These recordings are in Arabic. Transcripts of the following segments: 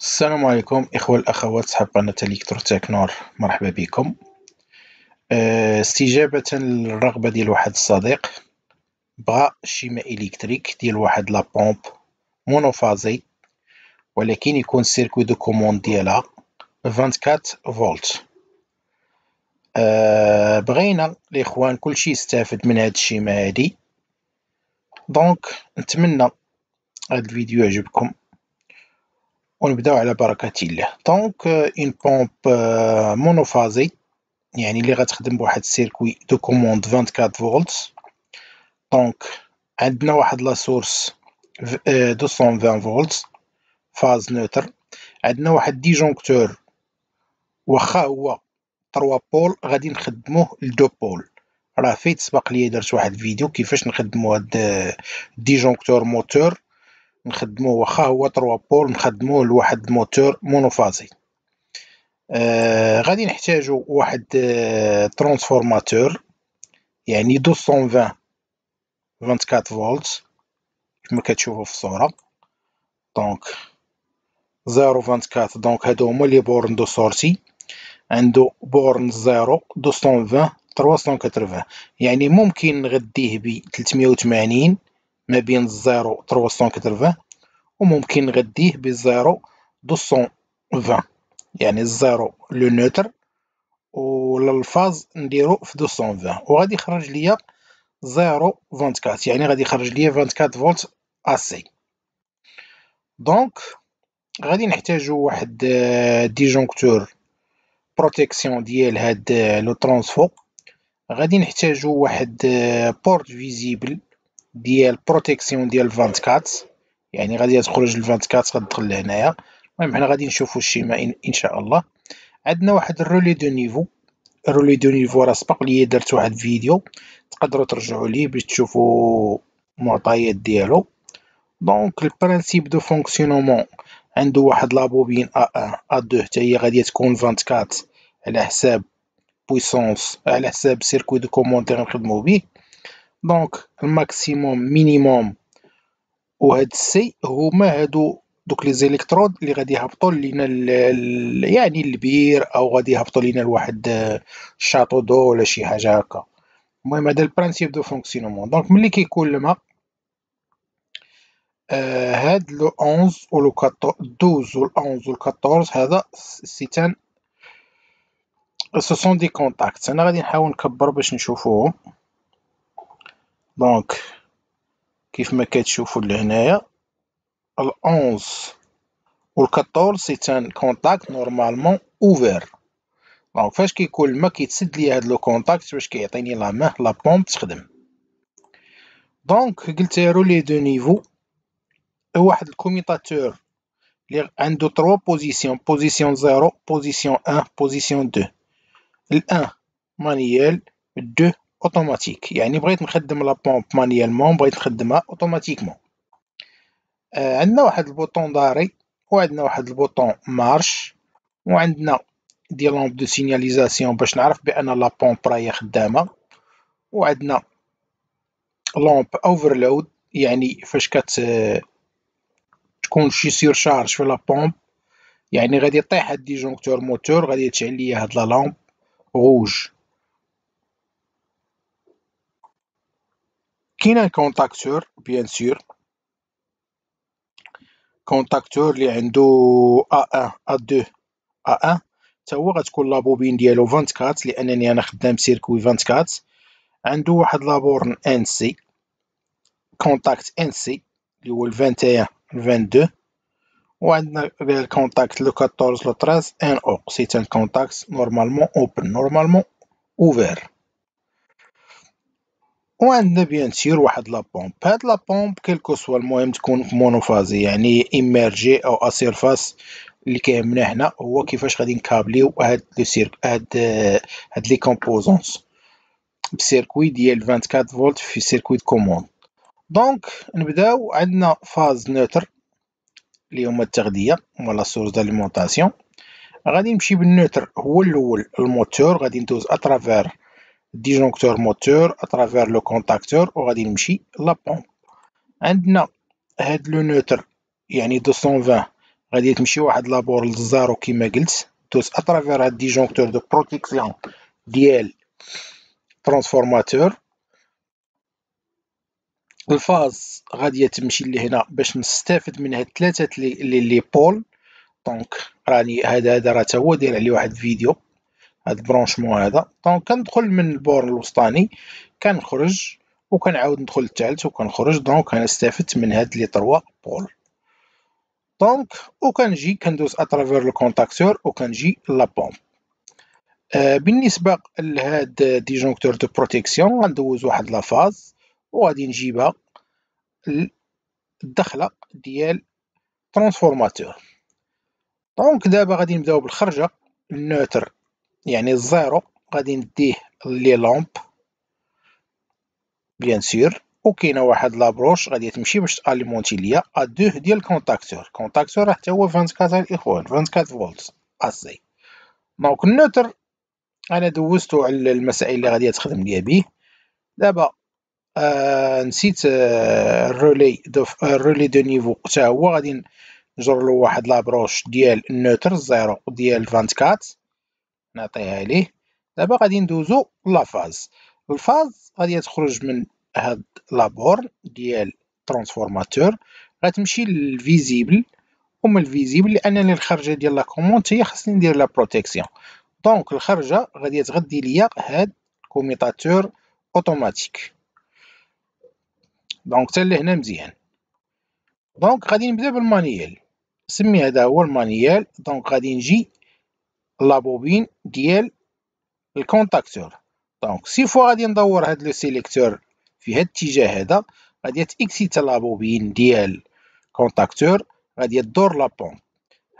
السلام عليكم إخوة الأخوات صحاب قناة إلكترو نور مرحبا بكم آه، استجابة للرغبة ديال واحد الصديق بغى شيما إلكتريك ديال واحد لابومب مونوفازي ولكن يكون سيركوي دو كوموند ديالها 24 فولت آه، بغينا الإخوان كلشي يستافد من هاد الشيما هادي دونك نتمنى هاد الفيديو يعجبكم ونبداو على بركة الله دونك اون بومب مونوفازي يعني اللي غتخدم بواحد السيركوي دو كوموند 24 فولت دونك عندنا واحد لا سورس 220 فولت فاز نوتر عندنا واحد ديجونكتور واخا هو 3 بول غادي نخدموه لدو بول راه فيت سبق ليا درت واحد الفيديو كيفاش نخدمو هاد ديجونكتور موتور نخدموه واخا هو 3 بول نخدموه لواحد موتور مونوفازي آه غادي نحتاجو واحد آه ترانسفورماتور يعني 220 24 فولت كما كتشوفوا في الصوره دونك 0.24 دونك هادو هما لي بورن دو سورتي عندو بورن 0 220 380 يعني ممكن نغديه ب 380 ما بين تروسون كتلفان وممكن نغديه بزيرو دوسون فان يعني الزيرو لو نوتر وللفاز نديرو في فان وغادي يخرج ليا زيرو فونتكات يعني غادي يخرج ليا فونتكات فولت اسي دونك غادي نحتاجو واحد ديجونكتور آه، بروتيكسيون ديال هاد آه، لو ترونسفو غادي نحتاجو واحد بورت آه، فيزيبل ديال بروتيكسيون ديال 24 يعني غادي تخرج ل 24 غتدخل لهنايا المهم حنا غادي نشوفوا الشيماء ان شاء الله عندنا واحد الرولي دو نيفو الرولي دو نيفو راه سبق لي درت واحد الفيديو تقدروا ترجعوا ليه باش تشوفوا المعطيات ديالو دونك البرانسيب دو فونكسيونمون عنده واحد لابوبين ا ا ا2 حتى هي غادي تكون 24 على حساب بويسونس على حساب سيركوي دو كوموند اللي غنخدمو به دونك الماكسيموم مينيموم وهاد السي هما هادو دوك لي زيليكترود اللي غادي يهبطوا لينا يعني البير او غادي يهبطوا لينا لواحد الشاطو دو ولا شي حاجه هكا المهم هذا البرانسيب دو فونكسيونمون دونك ملي كيكون الماء آه هاد لو 11 ولو 12 ولو 11 ولو 14 هذا سيتان سو سون دي كونتاكت انا غادي نحاول نكبر باش نشوفوهم Donc, je vais vous montrer. Le 11 ou le 14, c'est un contact normalement ouvert. Donc, il faut que vous ayez le contact, il faut que vous la main, la pompe. Donc, vous avez les deux niveaux. le commutateur. Il y a deux, trois positions position 0, position 1, position 2. Le 1, manuel 2. اوتوماتيك يعني بغيت نخدم لا بومب مانيالمون بغيت نخدمها اوتوماتيكمون آه عندنا واحد البوطون داري وعندنا واحد البوطون مارش وعندنا دي لامب دو سينياليزاسيون باش نعرف بان لا بومب راهي خدامه وعندنا لامب اوفرلود يعني فاش كت آه، تكون شي سيرشارج في لا بومب يعني غادي طيح هاد ديجونكتور موتور غادي تشعل ليا هاد لا لامب غوج كاين كونتاكتور بيان سور كونتاكتور اللي عنده ا 1 ا 2 ا 1 حتى هو غتكون لابوبين ديالو 24 لانني انا خدام سيركوي 24 عندو واحد لابورن ان سي كونتاكت ان سي اللي هو ال 21 22 وعندنا الكونتاكت لو 14 لو 13 ان او سيتان كونتاكت نورمالمون اوبن نورمالمون اوفير وعندنا بيان سير واحد لابومب هاد لابومب كيلكو سوا المهم تكون مونوفازي يعني ايمرجي او اسيرفاس اللي كيهمنا هنا هو كيفاش غادي نكابليو هاد لو سيرك هاد هاد لي كومبوزونس بسيركوي ديال 24 فولت في سيركوي كوموند دونك نبداو عندنا فاز نوتر اللي هما التغذيه ولا سورس داليمونطاسيون غادي نمشي بالنوتر هو الاول الموتور غادي ندوز اترافير ديجونكتور موتور اترافير لو كونتاكتور وغادي نمشي لا بومب عندنا هاد لو نوتر يعني 220 غادي تمشي واحد لابور للزارو كيما قلت دوز اترافير هاد ديجونكتور دو بروتيكسيون ديال ترانسفورماتور الفاز غادي تمشي لهنا باش نستافد من هاد ثلاثه لي بول دونك راني هذا هذا راه هو داير عليه واحد الفيديو هاد البرونشمون هذا دونك كندخل من البور الوسطاني كنخرج وكنعاود ندخل للثالث وكنخرج دونك انا استفدت من هاد لي تروا بول دونك وكنجي كندوز اترافير لو كونتاكتور وكنجي لا بوم آه بالنسبه لهاد ديجونكتور دو بروتيكسيون غندوز واحد لا فاز وغادي نجيبها الدخله ديال ترانسفورماتور دونك دابا غادي نبداو بالخرجه النوتر يعني الزيرو غادي نديه لي لامب بيان سور وكاينه واحد لابروش غادي تمشي باش تاليمونتي ليا ادوه ديال الكونتاكتور كونتاكتور حتى هو 24 الاخوان 24 فولت اسي دونك النوتر انا دوزتو على المسائل اللي غادي تخدم ليا به دابا آه نسيت الرولي دو الرولي دو نيفو حتى هو غادي نجر له واحد لابروش ديال النوتر زيرو ديال 24 نعطيها ليه دابا غادي ندوزو لافاز الفاز غادي تخرج من هاد لابورن ديال ترانسفورماتور غتمشي للفيزيبل ومن الفيزيبل لان الخرجه ديال لا كوموند هي خاصني ندير لا بروتيكسيون دونك الخرجه غادي تغدي ليا هاد كوميطاتور اوتوماتيك دونك حتى لهنا مزيان دونك غادي نبدا بالمانيال سمي هذا هو المانيال دونك غادي نجي لا بوبين ديال الكونتاكتور دونك سي فوا غادي ندور هاد لو سيليكتور في هاد الاتجاه هذا غادي تاكسيتا لا بوبين ديال كونتاكتور غادي تدور لا بومب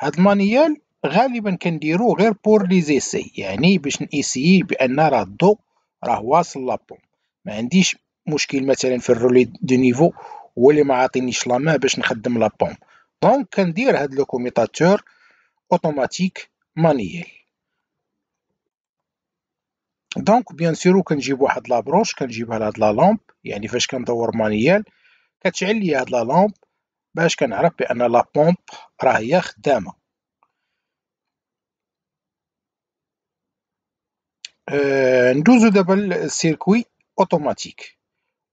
هاد المانيال غالبا كنديرو غير بور لي زيسي يعني باش نيسي بان راه الضو راه واصل لا بومب ما عنديش مشكل مثلا في الرولي دو نيفو هو اللي ما عاطينيش لا باش نخدم لا بومب دونك كندير هاد لو كوميتاتور اوتوماتيك مانييل دونك بيان سيرو كنجيب واحد لابروش كنجيبها لهاد لا لامب يعني فاش كندور مانييل كتشعل لي هاد لا لامب باش كنعرف بان لا بومب راه هي خدامه euh, ندوزو دابا للسيركوي اوتوماتيك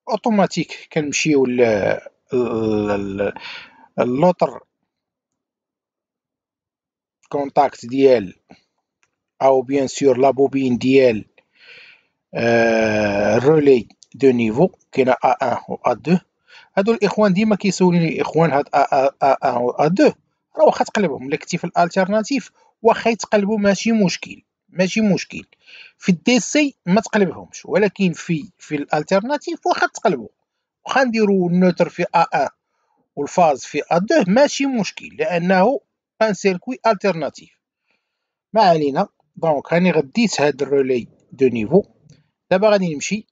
اوتوماتيك كنمشيو ل اللوتر كونتاكت ديال او بيان سور لابوبين ديال رولي دو نيفو كاينه ا1 و ا2 هادو الاخوان ديما كيسولوني الاخوان هاد ا1 و ا2 راه واخا تقلبهم لكتي في الالتيرناتيف واخا يتقلبوا ماشي مشكل ماشي مشكل في الدي سي ما تقلبهمش ولكن في في الالتيرناتيف واخا تقلبوا واخا نديروا النوتر في ا1 والفاز في ا2 ماشي مشكل لانه ان سيركوي التيرناتيف ما علينا دونك راني غديت هاد الرولي دو نيفو دابا غادي نمشي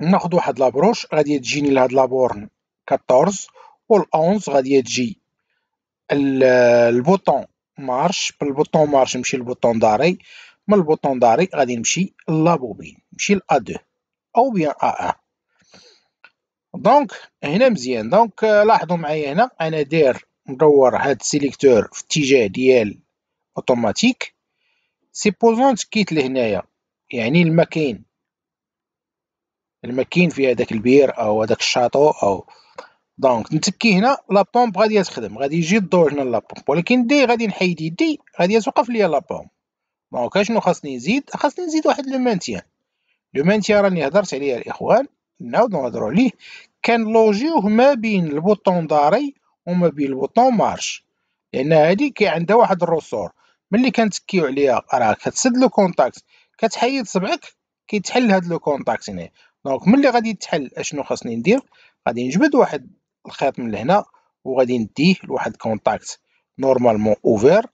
ناخد واحد لابروش غادي تجيني لهاد لابورن 14 و 11 غادي تجي البوطون مارش بالبوطون مارش نمشي للبوطون داري من البوطون داري غادي نمشي لابوبين نمشي ل ا 2 او بيان ا 1 دونك هنا مزيان دونك آه، لاحظوا معايا هنا انا داير ندور هاد السيليكتور في اتجاه ديال اوتوماتيك سيبوزونت كيت لهنايا يعني الما كاين في هذاك البير او هذاك الشاطو او دونك نتكي هنا لا بومب غادي تخدم غادي يجي الدور هنا لا بومب ولكن دي غادي نحيد يدي غادي توقف ليا لا بومب دونك اشنو خاصني نزيد خاصني نزيد واحد لو مانتيان لو مانتيان راني هضرت عليه الاخوان نعاودو نهضرو عليه كنلوجيوه ما بين البوطون داري وما بين البوطون مارش لان هادي كي عندها واحد الرسور ملي كنتكيو عليها راه كتسد لو كونتاكت كتحيد صبعك كيتحل هاد لو كونتاكت هنا دونك ملي غادي يتحل اشنو خاصني ندير غادي نجبد واحد الخيط من لهنا وغادي نديه لواحد كونتاكت نورمالمون اوفر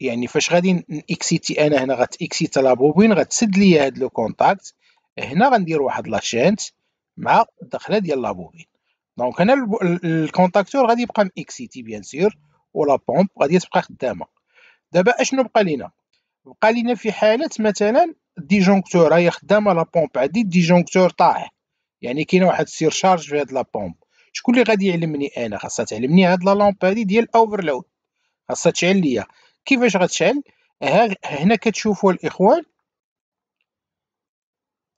يعني فاش غادي نكسيتي انا هنا غتكسيت لا بوبين غتسد ليا هاد لو كونتاكت هنا غندير واحد لاشينت مع الدخله ديال لابوبين دونك هنا الكونتاكتور غادي يبقى ميكسيتي بيان سور ولا بومب غادي تبقى خدامه دابا اشنو بقى لينا بقى لينا في حاله مثلا ديجونكتور هي خدامه لا بومب عادي ديجونكتور طاح يعني كاينه واحد شارج في هاد لا بومب شكون اللي غادي يعلمني انا خاصها تعلمني هاد لا لامب هادي ديال الاوفرلود خاصها تشعل ليا كيفاش غتشعل هنا كتشوفوا الاخوان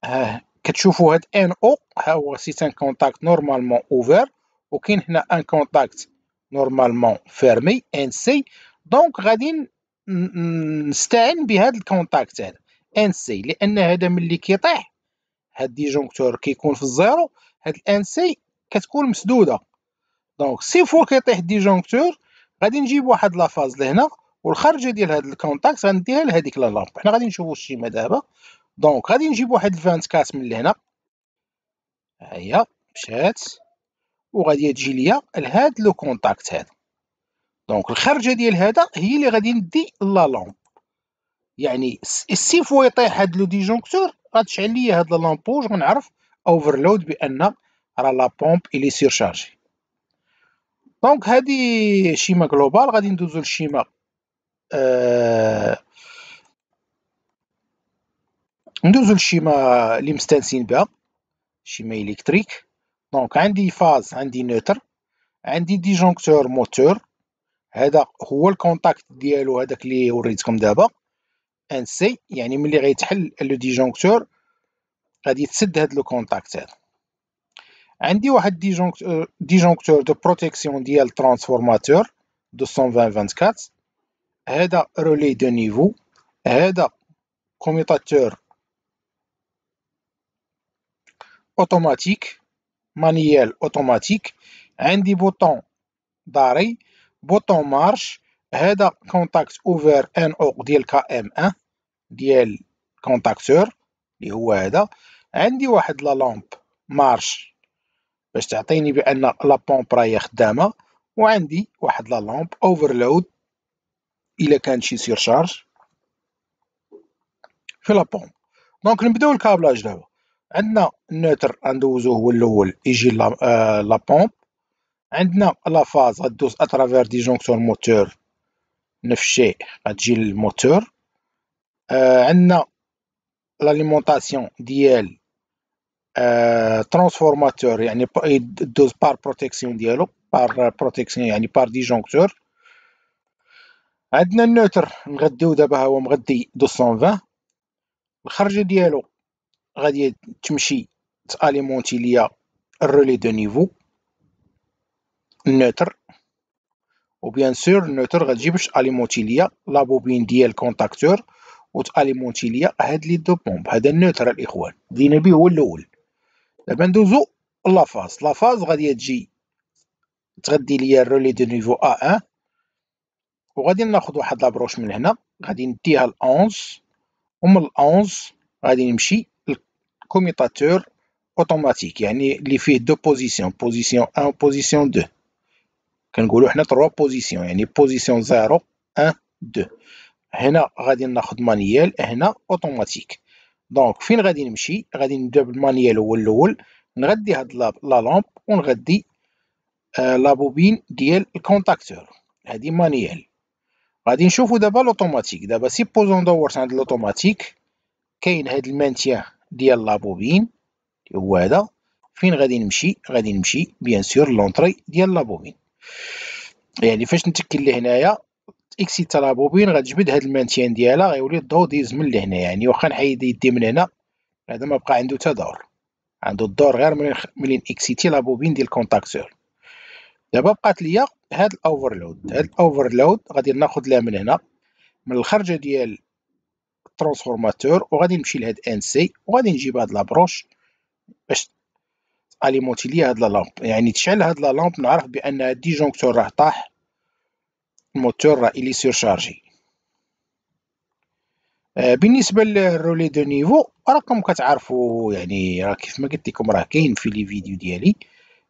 ها كتشوفوا هاد ان او ها هو سيت ان كونتاكت نورمالمون اوفر وكاين هنا ان كونتاكت نورمالمون فيرمي ان سي دونك غادي نستعين بهاد الكونتاكت هذا ان سي لان هذا ملي كيطيح هاد ديجونكتور كيكون في الزيرو هاد الان سي كتكون مسدوده دونك سي فوا كيطيح ديجونكتور غادي نجيب واحد لافاز لهنا والخرجه ديال هاد الكونتاكت غنديها لهاديك لا لامب حنا غادي نشوفو الشيما دابا دونك غادي نجيب واحد الفانت كات من لهنا ها هي مشات وغادي تجي ليا لهاد لو كونتاكت هذا دونك الخرجه ديال هذا هي اللي غادي ندي لا لامب يعني السيفو يطيح هاد لو ديجونكتور غتشعل ليا هاد لا لامبوج ونعرف اوفرلود بان راه لا بومب الي سيرشارجي دونك هادي شيما جلوبال غادي ندوزو لشيما آه ندوزو لشيما اللي مستانسين بها شيما الكتريك دونك عندي فاز عندي نوتر عندي ديجونكتور موتور هذا هو الكونتاكت ديالو هذاك اللي وريتكم دابا ان سي يعني ملي غيتحل لو ديجونكتور غادي تسد هاد لو كونتاكت هذا عندي واحد ديجونكتور آه، ديجونكتور دو بروتيكسيون ديال ترانسفورماتور 220 24 هذا رولي دو نيفو هذا كوميتاتور اوتوماتيك مانيال اوتوماتيك عندي بوطون داري بوطون مارش هذا كونتاكت اوفر ان او ديال كا ام ان ديال كونتاكتور اللي هو هذا عندي واحد لا لامب مارش باش تعطيني بان لا بومب راهي خدامه وعندي واحد لا لامب اوفرلود الا كان شي سيرشارج في لا بومب دونك نبداو الكابلاج دابا عندنا النوتر غندوزو هو الاول يجي لا آه، لا بومب عندنا لا فاز غدوز اترافير دي جونكسيون موتور نفس الشيء غتجي للموتور آه عندنا لاليمونطاسيون ديال ترانسفورماتور آه، يعني دوز بار بروتيكسيون ديالو بار بروتيكسيون يعني بار ديجونكتور عندنا النوتر نغديو دابا هو مغدي 220 الخرجه ديالو غادي تمشي تاليمونتي ليا الرولي دو نيفو النوتر وبيان سور النوتر غتجي باش تاليمونتي ليا لابوبين ديال الكونتاكتور وتاليمونتي ليا هاد لي دو بومب هذا النوتر الاخوان بدينا به هو الاول دابا ندوزو لافاز لافاز غادي تجي تغدي ليا الرولي دو نيفو ا 1 وغادي ناخذ واحد لابروش من هنا غادي نديها ل 11 ومن ل 11 غادي نمشي كوميتاتور اوتوماتيك يعني اللي فيه دو بوزيسيون بوزيسيون 1 بوزيسيون 2 كنقولوا حنا 3 بوزيسيون يعني بوزيسيون 0 1 2 هنا غادي ناخذ مانيال هنا اوتوماتيك دونك فين غادي نمشي غادي نبدا بالمانيال هو الاول نغدي هاد لا لامب ونغدي لا آه، بوبين ديال الكونتاكتور هادي مانيال غادي نشوفو دابا لوتوماتيك دابا سيبوزون دورت عند لوتوماتيك كاين هاد المانتيان ديال لابوبين هو هذا فين غادي نمشي غادي نمشي بيان سور لونطري ديال لابوبين يعني فاش نتكل لهنايا تاع لابوبين غتجبد هاد المانتيان ديالها غيولي الضوء ديز من لهنا يعني واخا نحيد يدي من هنا هذا ما بقى عنده حتى دور عنده الدور غير ملي ملي اكسيتي لابوبين ديال الكونتاكتور دابا بقات ليا هاد الاوفرلود هاد الاوفرلود غادي ناخذ لها من هنا من الخرجه ديال ترانسفورماتور وغادي نمشي لهاد ان سي وغادي نجيب هاد لابروش باش اليمونتي لي هاد لا لامب يعني تشعل هاد لا لامب نعرف بان هاد ديجونكتور راه طاح الموتور راه الي شارجي بالنسبه للرولي دو نيفو راكم كتعرفوا يعني راه كيف ما قلت لكم راه كاين في لي فيديو ديالي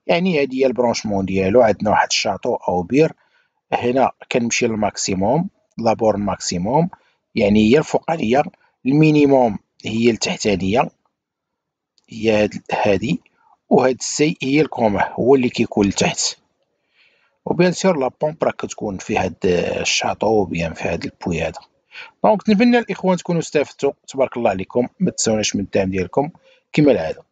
يعني هادي هي البرونشمون ديالو عندنا واحد الشاطو او بير هنا كنمشي للماكسيموم لابور ماكسيموم يعني هي الفوقانية المينيموم هي التحتانية هي هذه هادي وهاد السي هي الكومه هو اللي كيكون لتحت وبيان سير لا بومب راه كتكون في هاد الشاطو بيان في هاد البوي هذا دونك نتمنى الاخوان تكونوا استفدتوا تبارك الله عليكم ما تنساوناش من الدعم ديالكم كما العاده